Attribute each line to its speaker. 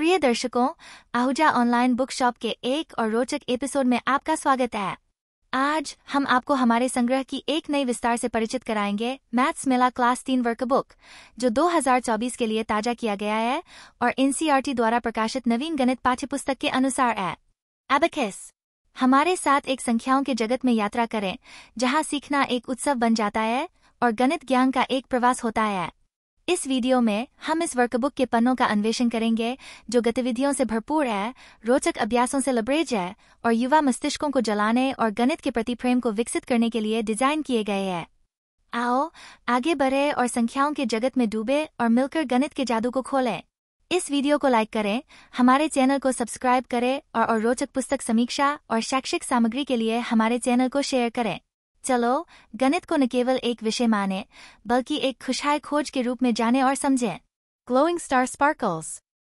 Speaker 1: प्रिय दर्शकों Ahuja online book shop के एक और रोचक एपिसोड में आपका स्वागत है आज हम आपको हमारे संग्रह की एक नई विस्तार से परिचित कराएंगे मैथ्स मेला क्लास तीन वर्क बुक जो 2024 के लिए ताजा किया गया है और एनसीईआरटी e द्वारा प्रकाशित नवीन गणित पाठ्य पुस्तक के अनुसार है एबेकिस हमारे साथ एक संख्याओं के जगत में यात्रा करें जहां सीखना एक उत्सव बन जाता है और गणित ज्ञान का एक प्रवास होता है इस वीडियो में हम इस वर्कबुक के पन्नों का अन्वेषण करेंगे जो गतिविधियों से भरपूर है रोचक अभ्यासों से लबरेज है और युवा मस्तिष्कों को जलाने और गणित के प्रति प्रेम को विकसित करने के लिए डिजाइन किए गए हैं आओ आगे बढ़े और संख्याओं के जगत में डूबे और मिलकर गणित के जादू को खोलें इस वीडियो को लाइक करें हमारे चैनल को सब्सक्राइब करें और, और रोचक पुस्तक समीक्षा और शैक्षिक सामग्री के लिए हमारे चैनल को शेयर करें चलो गणित को न केवल एक विषय माने बल्कि एक खुशहाल खोज के रूप में जाने और समझें ग्लोइंग स्टार स्पार्कल्स